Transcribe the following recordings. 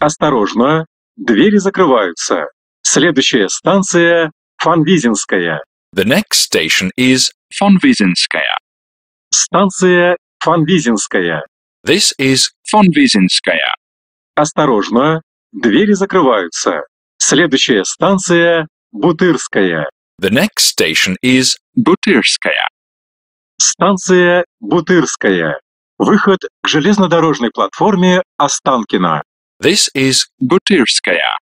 Осторожно, двери закрываются. Следующая станция – Фанвизинская. The next station is Фанвизинская. Станция Фанвизинская. This is Фанвизинская. Осторожно, двери закрываются. Следующая станция – Бутырская. The next station is Бутырская. Станция Бутырская. Выход к железнодорожной платформе Останкина. This is Бутырская.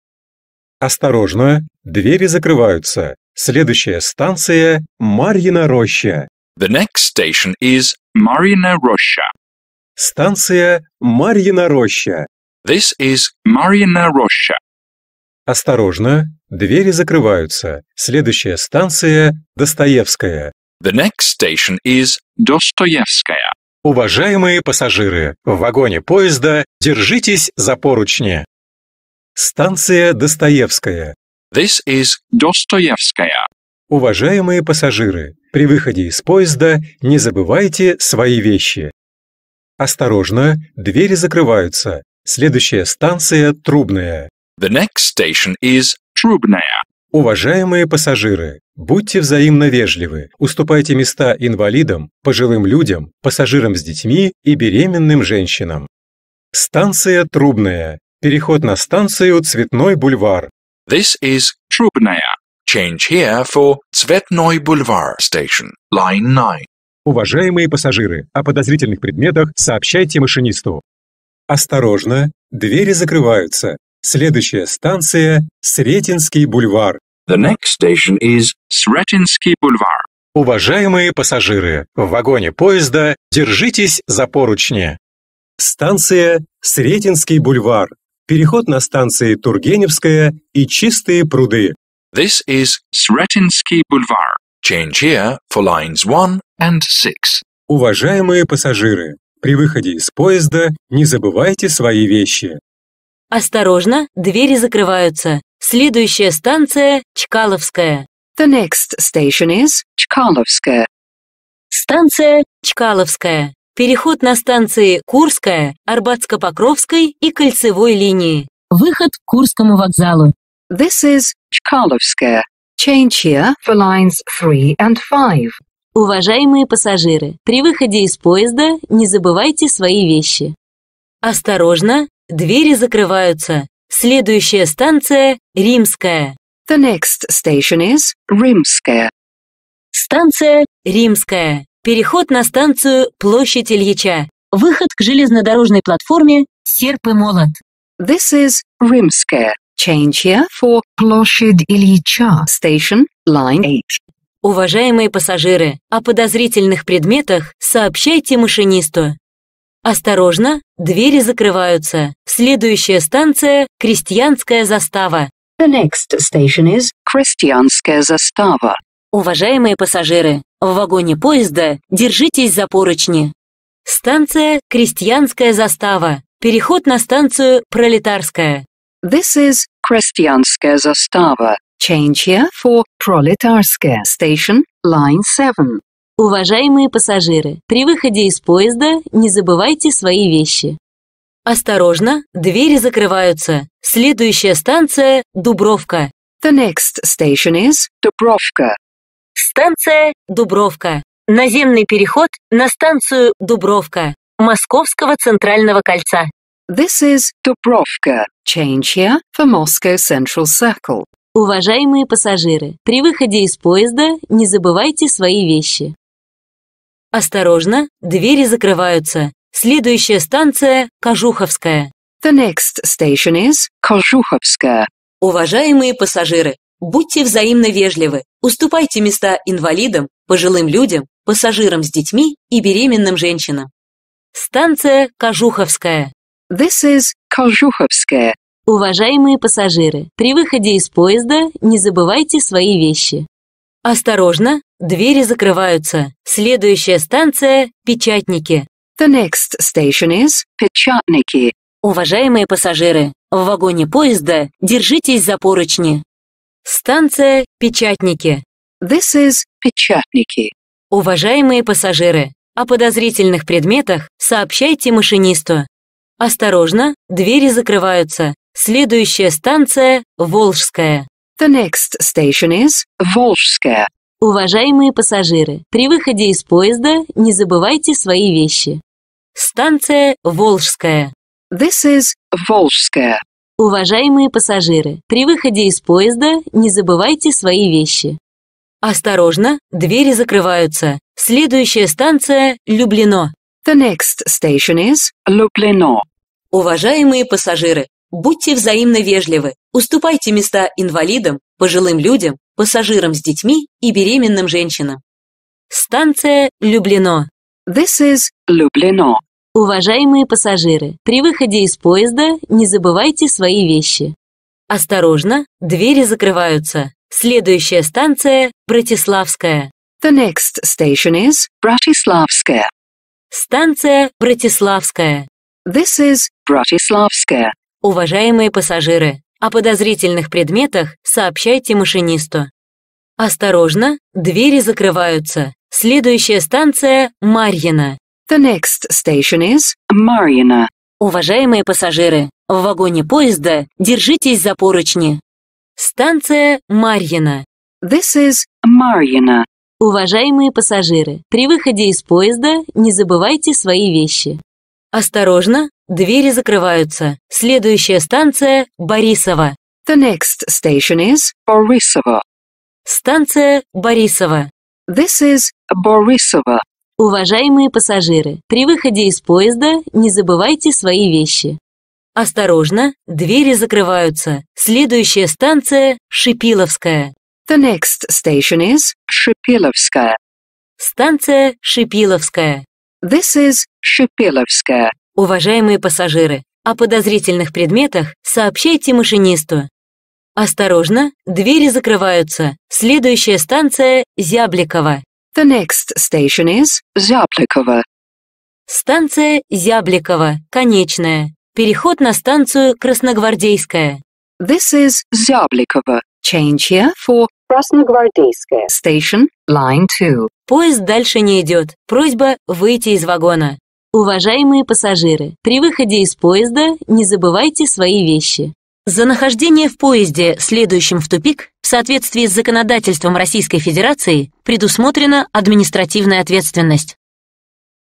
Осторожно, двери закрываются. Следующая станция – Марьина роща. The next station is Marina Роща. Станция Марьина роща. This is Marina Роща. Осторожно, двери закрываются. Следующая станция – Достоевская. The next station is Достоевская. Уважаемые пассажиры, в вагоне поезда держитесь за поручни. Станция Достоевская. This is Достоевская. Уважаемые пассажиры, при выходе из поезда не забывайте свои вещи. Осторожно, двери закрываются. Следующая станция Трубная. The next station is Трубная. Уважаемые пассажиры, будьте взаимно вежливы, уступайте места инвалидам, пожилым людям, пассажирам с детьми и беременным женщинам. Станция Трубная. Переход на станцию Цветной бульвар. This is Trubnaya. Change here for Цветной бульвар station, line 9. Уважаемые пассажиры, о подозрительных предметах сообщайте машинисту. Осторожно, двери закрываются. Следующая станция – Сретенский бульвар. The next station is Sretensky бульвар. Уважаемые пассажиры, в вагоне поезда держитесь за поручни. Станция Сретенский бульвар. Переход на станции Тургеневская и Чистые пруды. This is Sretensky бульвар. Change here for lines 1 and 6. Уважаемые пассажиры, при выходе из поезда не забывайте свои вещи. Осторожно, двери закрываются. Следующая станция – Чкаловская. The next station is Чкаловская. Станция Чкаловская. Переход на станции Курская, Арбатско-Покровской и Кольцевой линии. Выход к Курскому вокзалу. This is Чкаловская. Change here for lines 3 and 5. Уважаемые пассажиры, при выходе из поезда не забывайте свои вещи. Осторожно, Двери закрываются. Следующая станция – Римская. The next station is Римская. Станция Римская. Переход на станцию Площадь Ильича. Выход к железнодорожной платформе Серп и Молот. This is Римская. Change here for Площадь Ильича Station, Line 8. Уважаемые пассажиры, о подозрительных предметах сообщайте машинисту. Осторожно, двери закрываются. Следующая станция – Крестьянская застава. The next station is Крестьянская застава. Уважаемые пассажиры, в вагоне поезда держитесь за поручни. Станция Крестьянская застава. Переход на станцию Пролетарская. This is Крестьянская застава. Change here for Пролетарская station, line 7. Уважаемые пассажиры, при выходе из поезда не забывайте свои вещи. Осторожно, двери закрываются. Следующая станция – Дубровка. The next station is Дубровка. Станция Дубровка. Наземный переход на станцию Дубровка Московского центрального кольца. This is Дубровка. Change here for Moscow Central Circle. Уважаемые пассажиры, при выходе из поезда не забывайте свои вещи. Осторожно, двери закрываются. Следующая станция – Кожуховская. The next station is Кожуховская. Уважаемые пассажиры, будьте взаимно вежливы, уступайте места инвалидам, пожилым людям, пассажирам с детьми и беременным женщинам. Станция Кожуховская. This is Кожуховская. Уважаемые пассажиры, при выходе из поезда не забывайте свои вещи. Осторожно, двери закрываются. Следующая станция – Печатники. The next station is Печатники. Уважаемые пассажиры, в вагоне поезда держитесь за поручни. Станция Печатники. This is Печатники. Уважаемые пассажиры, о подозрительных предметах сообщайте машинисту. Осторожно, двери закрываются. Следующая станция – Волжская. The next station is Волжская. Уважаемые пассажиры, при выходе из поезда не забывайте свои вещи. Станция Волжская. This is Волжская. Уважаемые пассажиры, при выходе из поезда не забывайте свои вещи. Осторожно, двери закрываются. Следующая станция – Люблино. The next station is Люблино. Уважаемые пассажиры, Будьте взаимно вежливы, уступайте места инвалидам, пожилым людям, пассажирам с детьми и беременным женщинам. Станция Люблено. This is Люблено. Уважаемые пассажиры, при выходе из поезда не забывайте свои вещи. Осторожно, двери закрываются. Следующая станция – Братиславская. The next station is Братиславская. Станция Братиславская. This is Братиславская. Уважаемые пассажиры, о подозрительных предметах сообщайте машинисту. Осторожно, двери закрываются. Следующая станция – Марьина. The next station is Marina. Уважаемые пассажиры, в вагоне поезда держитесь за поручни. Станция Марьина. This is Marina. Уважаемые пассажиры, при выходе из поезда не забывайте свои вещи. Осторожно, Двери закрываются. Следующая станция – Борисова. The next station is Borisova. Станция Борисова. This is Borisova. Уважаемые пассажиры, при выходе из поезда не забывайте свои вещи. Осторожно, двери закрываются. Следующая станция – Шипиловская. The next station is Шипиловская. Станция Шипиловская. This is Шипиловская. Уважаемые пассажиры, о подозрительных предметах сообщайте машинисту. Осторожно, двери закрываются. Следующая станция – Зябликова. The next station is Зябликова. Станция Зябликова, конечная. Переход на станцию Красногвардейская. This is Зябликова. Change here for Красногвардейская. Station, line 2. Поезд дальше не идет. Просьба выйти из вагона. Уважаемые пассажиры, при выходе из поезда не забывайте свои вещи. За нахождение в поезде, следующем в тупик, в соответствии с законодательством Российской Федерации предусмотрена административная ответственность.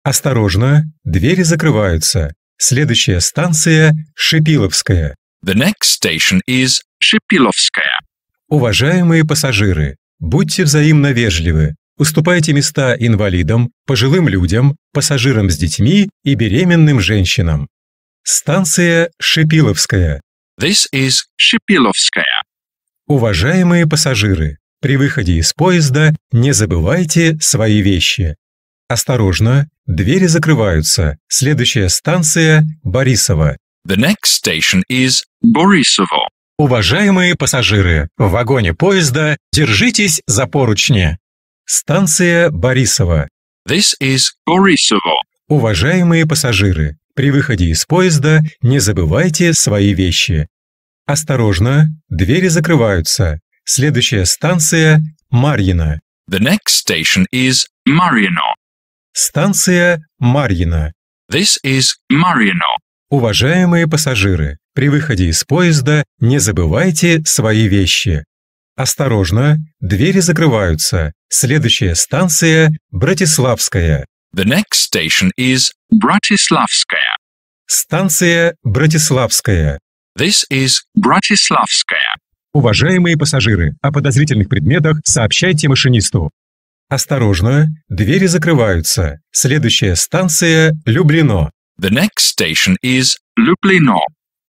Осторожно, двери закрываются. Следующая станция – Шипиловская. The next station is Шипиловская. Уважаемые пассажиры, будьте взаимно вежливы, уступайте места инвалидам, пожилым людям, пассажирам с детьми и беременным женщинам. Станция Шипиловская. This is Шипиловская. Уважаемые пассажиры, при выходе из поезда не забывайте свои вещи. Осторожно, двери закрываются. Следующая станция – Борисова. The next station is Борисово. Уважаемые пассажиры, в вагоне поезда держитесь за поручни. Станция Борисова. This is Borisova. Уважаемые пассажиры, при выходе из поезда не забывайте свои вещи. Осторожно, двери закрываются. Следующая станция Марьина. The next station is Marino. Станция Марьина. This is Marino. Уважаемые пассажиры, при выходе из поезда не забывайте свои вещи. Осторожно, двери закрываются. Следующая станция – Братиславская. The next station is Братиславская. Станция Братиславская. This is Братиславская. Уважаемые пассажиры, о подозрительных предметах сообщайте машинисту. Осторожно, двери закрываются. Следующая станция – Люблино. The next station is Люблино.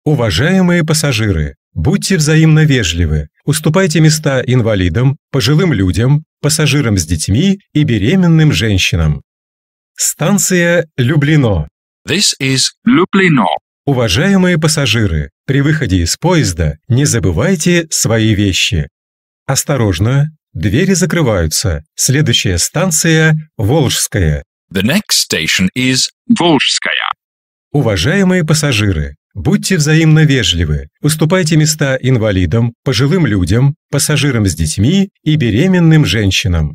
Уважаемые пассажиры, будьте взаимно вежливы. Уступайте места инвалидам, пожилым людям, пассажирам с детьми и беременным женщинам. Станция Люблино. This is Люблино. Уважаемые пассажиры, при выходе из поезда не забывайте свои вещи. Осторожно, двери закрываются. Следующая станция – Волжская. The next station is Волжская. Уважаемые пассажиры, Будьте взаимно вежливы, уступайте места инвалидам, пожилым людям, пассажирам с детьми и беременным женщинам.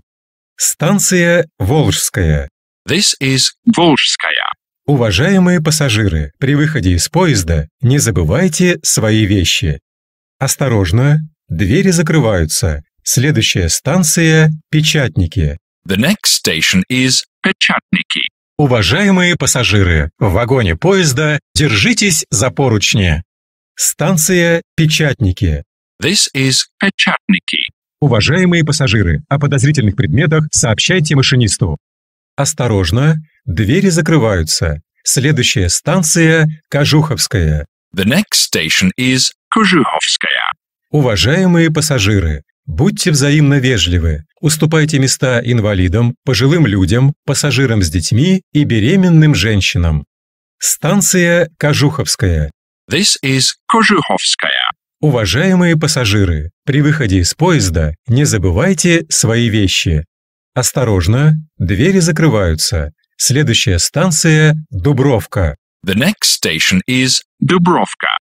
Станция Волжская. This is Волжская. Уважаемые пассажиры, при выходе из поезда не забывайте свои вещи. Осторожно, двери закрываются. Следующая станция – Печатники. The next station is Печатники. Уважаемые пассажиры, в вагоне поезда держитесь за поручни. Станция Печатники. This is Печатники. Уважаемые пассажиры, о подозрительных предметах сообщайте машинисту. Осторожно, двери закрываются. Следующая станция Кожуховская. The next station is Кожуховская. Уважаемые пассажиры, Будьте взаимно вежливы, уступайте места инвалидам, пожилым людям, пассажирам с детьми и беременным женщинам. Станция Кожуховская. This is Кожуховская. Уважаемые пассажиры, при выходе из поезда не забывайте свои вещи. Осторожно, двери закрываются. Следующая станция – Дубровка. The next station is Дубровка.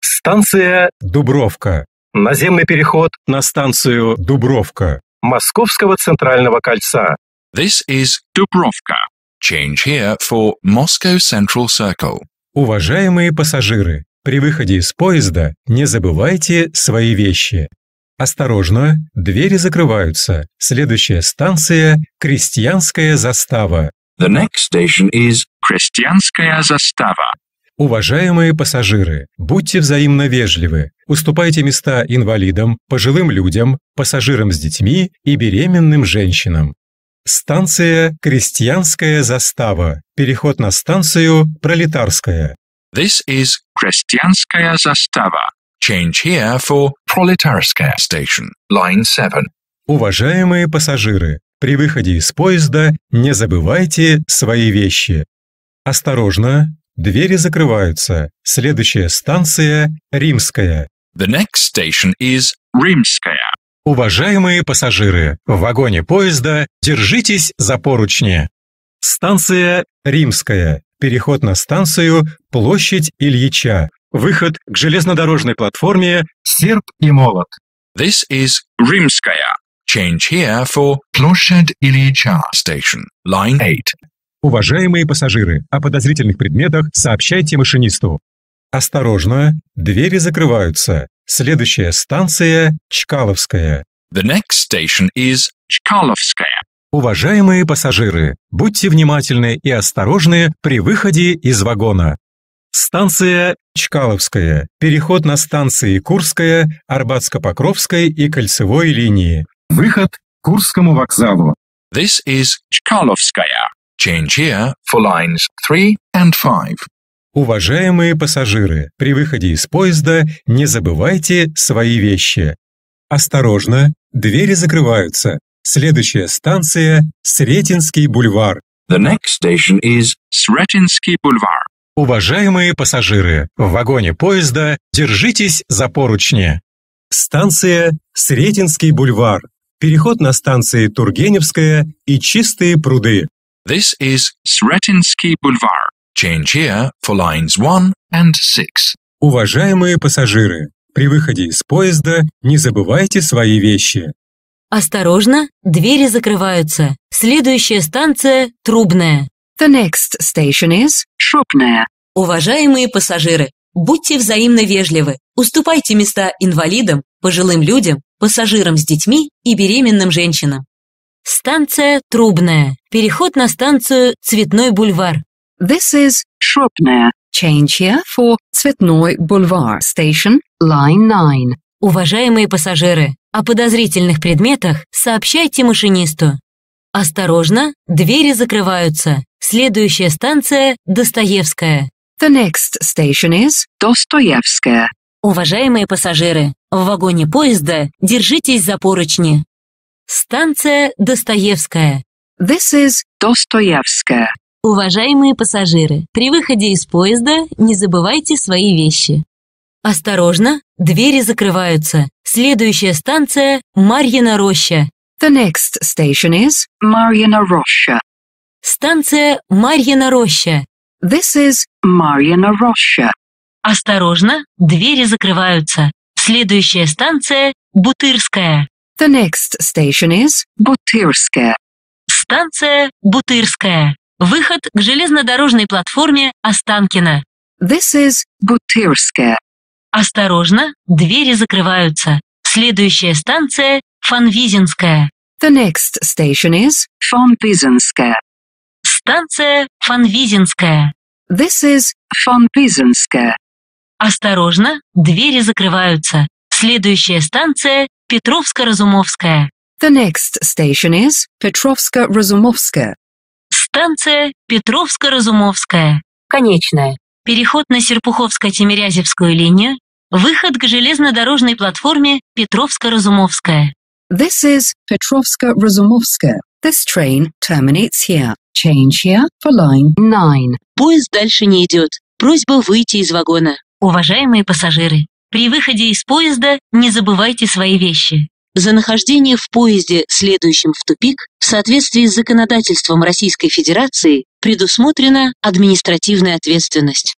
Станция Дубровка наземный переход на станцию Дубровка Московского центрального кольца. This is Дубровка. Change here for Moscow Central Circle. Уважаемые пассажиры, при выходе из поезда не забывайте свои вещи. Осторожно, двери закрываются. Следующая станция – Крестьянская застава. The next station is Крестьянская застава. Уважаемые пассажиры, будьте взаимно вежливы, уступайте места инвалидам, пожилым людям, пассажирам с детьми и беременным женщинам. Станция Крестьянская застава. Переход на станцию Пролетарская. This is Крестьянская застава. Change here for Пролетарская station, line 7. Уважаемые пассажиры, при выходе из поезда не забывайте свои вещи. Осторожно, Двери закрываются. Следующая станция – Римская. The next station is Римская. Уважаемые пассажиры, в вагоне поезда держитесь за поручни. Станция Римская. Переход на станцию Площадь Ильича. Выход к железнодорожной платформе Серп и Молот. This is Римская. Change here for Площадь Ильича Station, Line 8. Уважаемые пассажиры, о подозрительных предметах сообщайте машинисту. Осторожно, двери закрываются. Следующая станция – Чкаловская. The next station is Чкаловская. Уважаемые пассажиры, будьте внимательны и осторожны при выходе из вагона. Станция Чкаловская. Переход на станции Курская, Арбатско-Покровской и Кольцевой линии. Выход к Курскому вокзалу. This is Чкаловская. Change here for lines 3 and 5. Уважаемые пассажиры, при выходе из поезда не забывайте свои вещи. Осторожно, двери закрываются. Следующая станция – Сретенский бульвар. The next station is Сретенский бульвар. Уважаемые пассажиры, в вагоне поезда держитесь за поручни. Станция Сретенский бульвар. Переход на станции Тургеневская и Чистые пруды. This is Sretinsky Boulevard. Change here for lines 1 and 6. Уважаемые пассажиры, при выходе из поезда не забывайте свои вещи. Осторожно, двери закрываются. Следующая станция – Трубная. The next station is Шопная. Уважаемые пассажиры, будьте взаимно вежливы. Уступайте места инвалидам, пожилым людям, пассажирам с детьми и беременным женщинам. Станция Трубная. Переход на станцию Цветной бульвар. This is Шопная. Change here for Цветной бульвар. Station Line 9. Уважаемые пассажиры, о подозрительных предметах сообщайте машинисту. Осторожно, двери закрываются. Следующая станция Достоевская. The next station is Достоевская. Уважаемые пассажиры, в вагоне поезда держитесь за поручни. Станция Достоевская. This is Достоевская. Уважаемые пассажиры, при выходе из поезда не забывайте свои вещи. Осторожно, двери закрываются. Следующая станция – Марьина роща. The next station is Marjana Rosha. Станция Марьина роща. This is Marjana Rosha. Осторожно, двери закрываются. Следующая станция – Бутырская. The next station is Бутырская. Станция Бутырская. Выход к железнодорожной платформе Останкино. This is Бутырская. Осторожно, двери закрываются. Следующая станция Фанвизинская. The next station is Фанвизинская. Станция Фанвизинская. This is Фанвизинская. Осторожно, двери закрываются. Следующая станция Петровско-Разумовская. The next station is Petrovska-Razumовska. Станция Петровско-Разумовская. Конечная. Переход на Серпуховско-Тимирязевскую линию. Выход к железнодорожной платформе Петровско-Разумовская. This is Petrovska-Razumовska. This train terminates here. Change here for line 9. Поезд дальше не идет. Просьба выйти из вагона. Уважаемые пассажиры, при выходе из поезда не забывайте свои вещи. За нахождение в поезде, следующем в тупик, в соответствии с законодательством Российской Федерации предусмотрена административная ответственность.